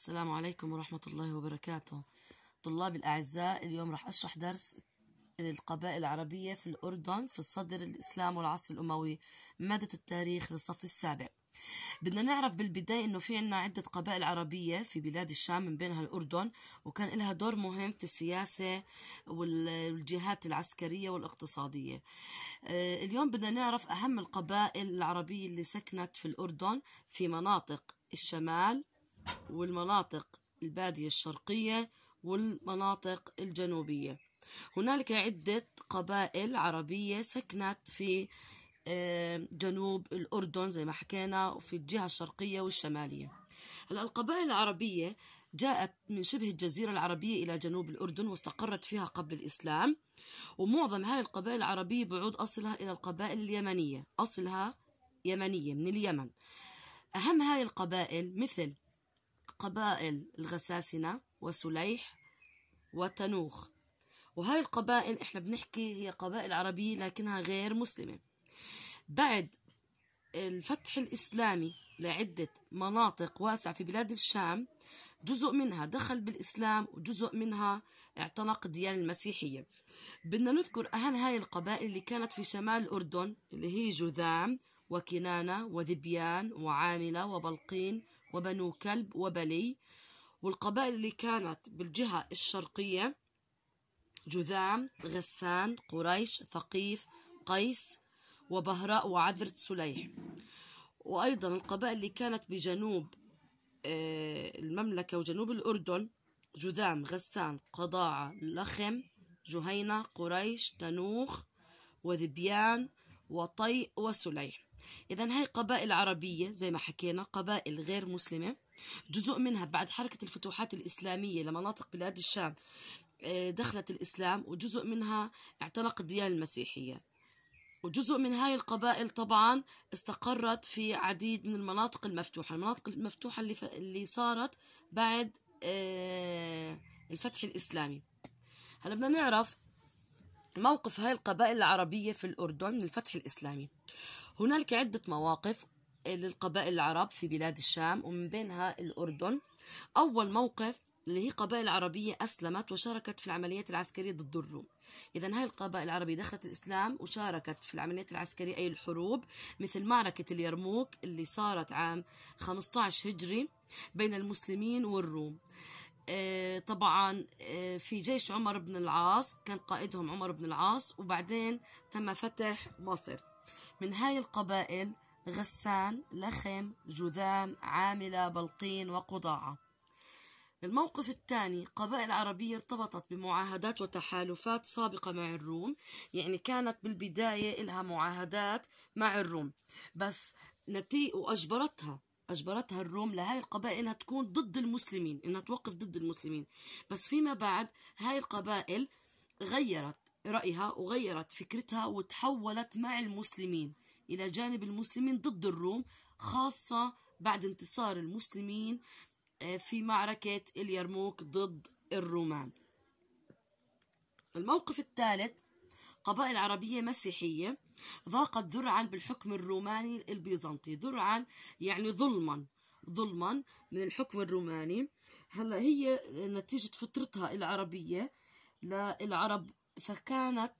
السلام عليكم ورحمة الله وبركاته طلاب الأعزاء اليوم راح أشرح درس القبائل العربية في الأردن في الصدر الإسلام والعصر الأموي مادة التاريخ للصف السابع بدنا نعرف بالبداية إنه في عنا عدة قبائل عربية في بلاد الشام من بينها الأردن وكان لها دور مهم في السياسة والجهات العسكرية والاقتصادية آه، اليوم بدنا نعرف أهم القبائل العربية اللي سكنت في الأردن في مناطق الشمال والمناطق البادية الشرقية والمناطق الجنوبية هنالك عدة قبائل عربية سكنت في جنوب الأردن زي ما حكينا وفي الجهة الشرقية والشمالية القبائل العربية جاءت من شبه الجزيرة العربية إلى جنوب الأردن واستقرت فيها قبل الإسلام ومعظم هذه القبائل العربية بعود أصلها إلى القبائل اليمنية أصلها يمنية من اليمن أهم هذه القبائل مثل قبائل الغساسنة وسليح وتنوخ وهاي القبائل احنا بنحكي هي قبائل عربية لكنها غير مسلمة بعد الفتح الإسلامي لعدة مناطق واسعة في بلاد الشام جزء منها دخل بالإسلام وجزء منها اعتنق الديانة المسيحية بدنا نذكر أهم هاي القبائل اللي كانت في شمال الأردن اللي هي جذام وكنانة وذبيان وعاملة وبلقين وبنو كلب وبلي والقبائل اللي كانت بالجهة الشرقية جذام غسان قريش ثقيف قيس وبهراء وعذرة سليح وأيضا القبائل اللي كانت بجنوب آه، المملكة وجنوب الأردن جذام غسان قضاعة لخم جهينة قريش تنوخ وذبيان وطيء وسليح إذا هاي قبائل عربية زي ما حكينا قبائل غير مسلمة جزء منها بعد حركة الفتوحات الإسلامية لمناطق بلاد الشام آه، دخلت الإسلام وجزء منها اعتنق الديانة المسيحية وجزء من هاي القبائل طبعا استقرت في عديد من المناطق المفتوحة المناطق المفتوحة اللي, ف... اللي صارت بعد آه، الفتح الإسلامي هلا بدنا نعرف موقف هاي القبائل العربية في الأردن من الفتح الإسلامي هنالك عدة مواقف للقبائل العرب في بلاد الشام ومن بينها الأردن أول موقف اللي هي قبائل عربية أسلمت وشاركت في العمليات العسكرية ضد الروم إذا هاي القبائل العربية دخلت الإسلام وشاركت في العمليات العسكرية أي الحروب مثل معركة اليرموك اللي صارت عام 15 هجري بين المسلمين والروم آه، طبعا آه، في جيش عمر بن العاص كان قائدهم عمر بن العاص وبعدين تم فتح مصر من هاي القبائل غسان لخم جذام عاملة بلقين وقضاعة الموقف الثاني قبائل عربية ارتبطت بمعاهدات وتحالفات سابقة مع الروم يعني كانت بالبداية لها معاهدات مع الروم بس نتي وأجبرتها أجبرتها الروم لهاي القبائل إنها تكون ضد المسلمين إنها توقف ضد المسلمين بس فيما بعد هاي القبائل غيرت رأيها وغيرت فكرتها وتحولت مع المسلمين إلى جانب المسلمين ضد الروم خاصة بعد انتصار المسلمين آه، في معركة اليرموك ضد الرومان الموقف الثالث قبائل عربية مسيحية ضاقت ذرعا بالحكم الروماني البيزنطي ذرعا يعني ظلما ظلما من الحكم الروماني هلا هي نتيجة فطرتها العربية للعرب فكانت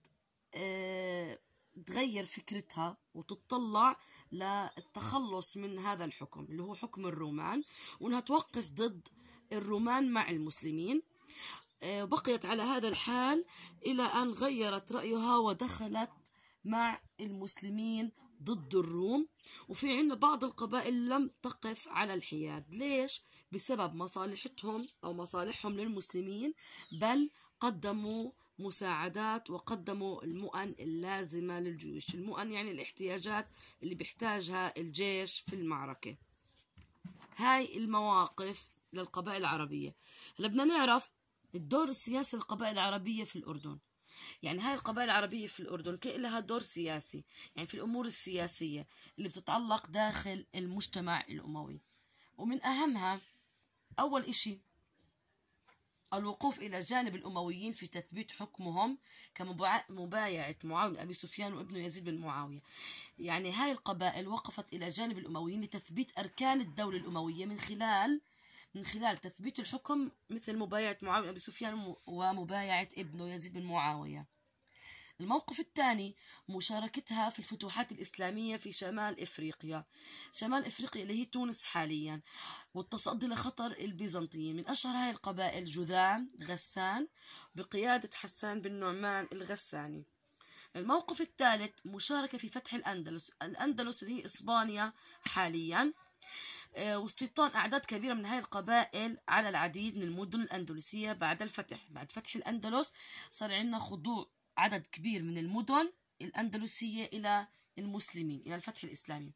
آه، تغير فكرتها وتتطلع للتخلص من هذا الحكم اللي هو حكم الرومان وانها توقف ضد الرومان مع المسلمين آه، بقيت على هذا الحال إلى أن غيرت رأيها ودخلت مع المسلمين ضد الروم وفي عندنا بعض القبائل لم تقف على الحياد ليش؟ بسبب مصالحتهم أو مصالحهم للمسلمين بل قدموا مساعدات وقدموا المؤن اللازمة للجيوش المؤن يعني الاحتياجات اللي بيحتاجها الجيش في المعركة هاي المواقف للقبائل العربية هلا بدنا نعرف الدور السياسي للقبائل العربية في الأردن يعني هاي القبائل العربية في الأردن كان لها دور سياسي يعني في الأمور السياسية اللي بتتعلق داخل المجتمع الأموي ومن أهمها أول إشي الوقوف إلى جانب الأمويين في تثبيت حكمهم كمبايعة معاوية أبي سفيان وابن يزيد بن معاوية يعني هاي القبائل وقفت إلى جانب الأمويين لتثبيت أركان الدولة الأموية من خلال من خلال تثبيت الحكم مثل مبايعة معاوية أبي سفيان ومبايعة ابن يزيد بن معاوية الموقف الثاني مشاركتها في الفتوحات الإسلامية في شمال إفريقيا شمال إفريقيا اللي هي تونس حاليا والتصدي لخطر البيزنطيين من أشهر هاي القبائل جذام غسان بقيادة حسان بن نعمان الغساني الموقف الثالث مشاركة في فتح الأندلس الأندلس اللي هي إسبانيا حاليا آه، واستيطان أعداد كبيرة من هذه القبائل على العديد من المدن الأندلسية بعد الفتح بعد فتح الأندلس صار عندنا خضوع عدد كبير من المدن الأندلسية إلى المسلمين إلى الفتح الإسلامي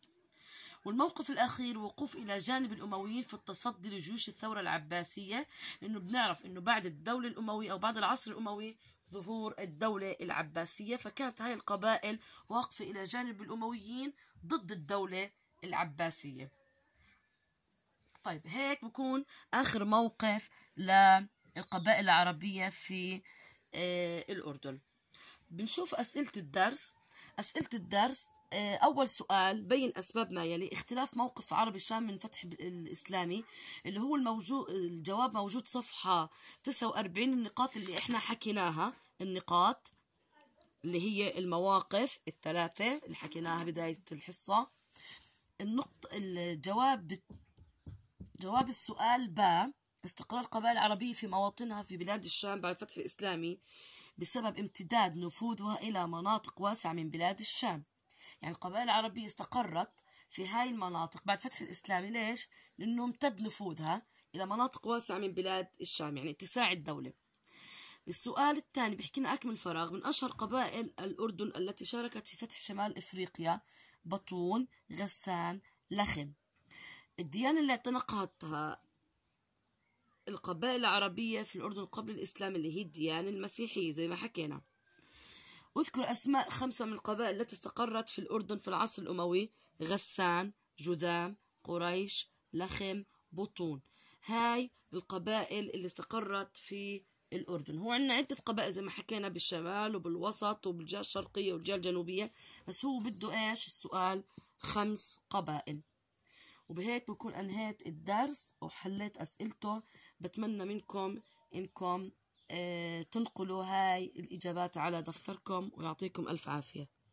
والموقف الأخير وقوف إلى جانب الأمويين في التصدي لجيوش الثورة العباسية لأنه بنعرف أنه بعد الدولة الأموية أو بعد العصر الأموي ظهور الدولة العباسية فكانت هاي القبائل واقفة إلى جانب الأمويين ضد الدولة العباسية طيب هيك بكون آخر موقف للقبائل العربية في آه، الأردن بنشوف أسئلة الدرس أسئلة الدرس آه، أول سؤال بين أسباب ما يلي اختلاف موقف عرب الشام من فتح الإسلامي اللي هو الموجود الجواب موجود صفحة 49 النقاط اللي إحنا حكيناها النقاط اللي هي المواقف الثلاثة اللي حكيناها بداية الحصة النقط الجواب جواب السؤال با استقرار القبائل العربية في مواطنها في بلاد الشام بعد الفتح الإسلامي بسبب امتداد نفوذها إلى مناطق واسعة من بلاد الشام يعني القبائل العربية استقرت في هاي المناطق بعد فتح الإسلام ليش؟ لأنه امتد نفوذها إلى مناطق واسعة من بلاد الشام يعني اتساع الدولة السؤال الثاني بيحكي لنا أكمل فراغ من أشهر قبائل الأردن التي شاركت في فتح شمال إفريقيا بطون غسان لخم الديانة اللي اعتنقتها القبائل العربية في الأردن قبل الإسلام اللي هي الديانة المسيحية زي ما حكينا أذكر أسماء خمسة من القبائل التي استقرت في الأردن في العصر الأموي غسان جذام قريش لخم بطون هاي القبائل اللي استقرت في الأردن هو عندنا عدة قبائل زي ما حكينا بالشمال وبالوسط وبالجهة الشرقية والجهة الجنوبية بس هو بده إيش السؤال خمس قبائل وبهيك بكون انهيت الدرس وحليت اسئلته بتمنى منكم انكم آه، تنقلوا هاي الاجابات على دفتركم ويعطيكم الف عافيه